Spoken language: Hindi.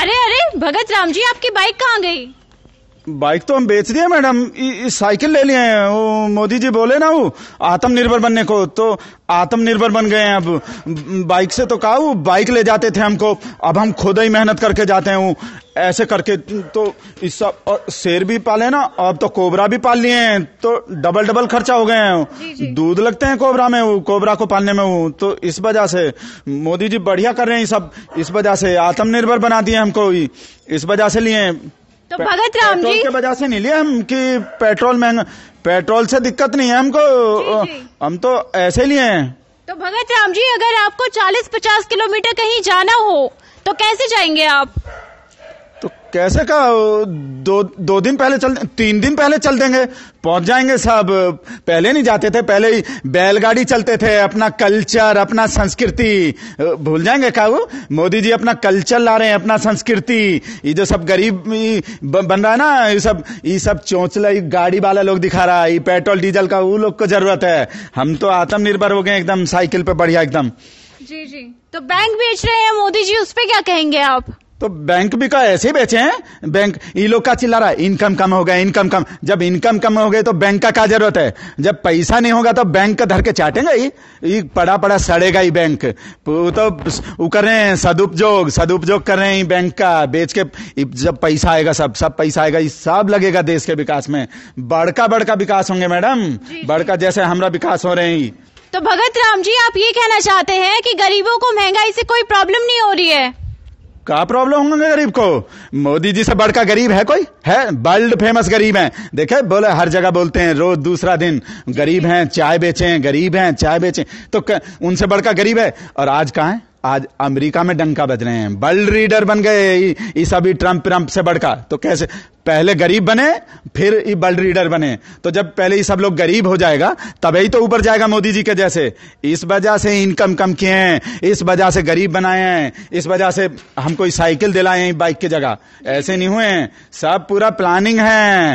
अरे अरे भगत राम जी आपकी बाइक कहाँ गई बाइक तो हम बेच दिए मैडम साइकिल ले लिए हैं वो मोदी जी बोले ना वो आत्मनिर्भर बनने को तो आत्मनिर्भर बन गए हैं अब बाइक से तो कहा बाइक ले जाते थे हमको अब हम खुद ही मेहनत करके जाते हैं वो ऐसे करके तो इस सब और शेर भी पाले ना अब तो कोबरा भी पाल लिए हैं तो डबल डबल खर्चा हो गए हैं दूध लगते हैं कोबरा में वो कोबरा को पालने में वो तो इस वजह से मोदी जी बढ़िया कर रहे हैं सब इस वजह से आत्मनिर्भर बना दिए हमको इस वजह से लिए तो भगत राम जी के वजह से नहीं लिया हम कि पेट्रोल महंगा पेट्रोल से दिक्कत नहीं है हमको हम तो ऐसे लिए हैं तो भगत राम जी अगर आपको 40-50 किलोमीटर कहीं जाना हो तो कैसे जाएंगे आप कैसे का दो दो दिन पहले चल तीन दिन पहले चल देंगे पहुंच जाएंगे सब पहले नहीं जाते थे पहले ही बैलगाड़ी चलते थे अपना कल्चर अपना संस्कृति भूल जाएंगे का वो मोदी जी अपना कल्चर ला रहे हैं अपना संस्कृति ये जो सब गरीब बन रहा है ना ये सब ये सब चौंचला गाड़ी वाला लोग दिखा रहा है ये पेट्रोल डीजल का वो लोग को जरूरत है हम तो आत्मनिर्भर हो गए एकदम साइकिल पे बढ़िया एकदम जी जी तो बैंक बेच रहे हैं मोदी जी उस पर क्या कहेंगे आप तो बैंक भी का ऐसे बेचे हैं बैंक ये लोग का चिल्ला रहा है इनकम कम हो गया इनकम कम जब इनकम कम हो गई तो बैंक का क्या जरूरत है जब पैसा नहीं होगा तो बैंक का धर के चाटेगा ये पड़ा पड़ा सड़ेगा ही बैंक तो वो कर रहे हैं सदुपयोग सदुपयोग कर रहे हैं बैंक का बेच के जब पैसा आएगा सब सब पैसा आएगा ये सब लगेगा देश के विकास में बड़का बड़का विकास होंगे मैडम बड़का जैसे हमारा विकास हो रहे हैं तो भगत राम जी आप ये कहना चाहते हैं कि गरीबों को महंगाई से कोई प्रॉब्लम नहीं हो रही है क्या प्रॉब्लम होंगे गरीब को मोदी जी से बढ़कर गरीब है कोई है वर्ल्ड फेमस गरीब है देखे बोले हर जगह बोलते हैं रोज दूसरा दिन गरीब हैं चाय बेचें गरीब हैं चाय बेचें तो क, उनसे बढ़कर गरीब है और आज कहाँ है आज अमेरिका में डंका बज रहे हैं वर्ल्ड रीडर बन गए इस अभी ट्रंप ट्रंप से बढ़का तो कैसे पहले गरीब बने फिर वर्ल्ड रीडर बने तो जब पहले ये सब लोग गरीब हो जाएगा तभी तो ऊपर जाएगा मोदी जी के जैसे इस वजह से इनकम कम किए हैं इस वजह से गरीब बनाए हैं इस वजह से हमको साइकिल दिलाए हैं बाइक की जगह ऐसे नहीं हुए हैं सब पूरा प्लानिंग है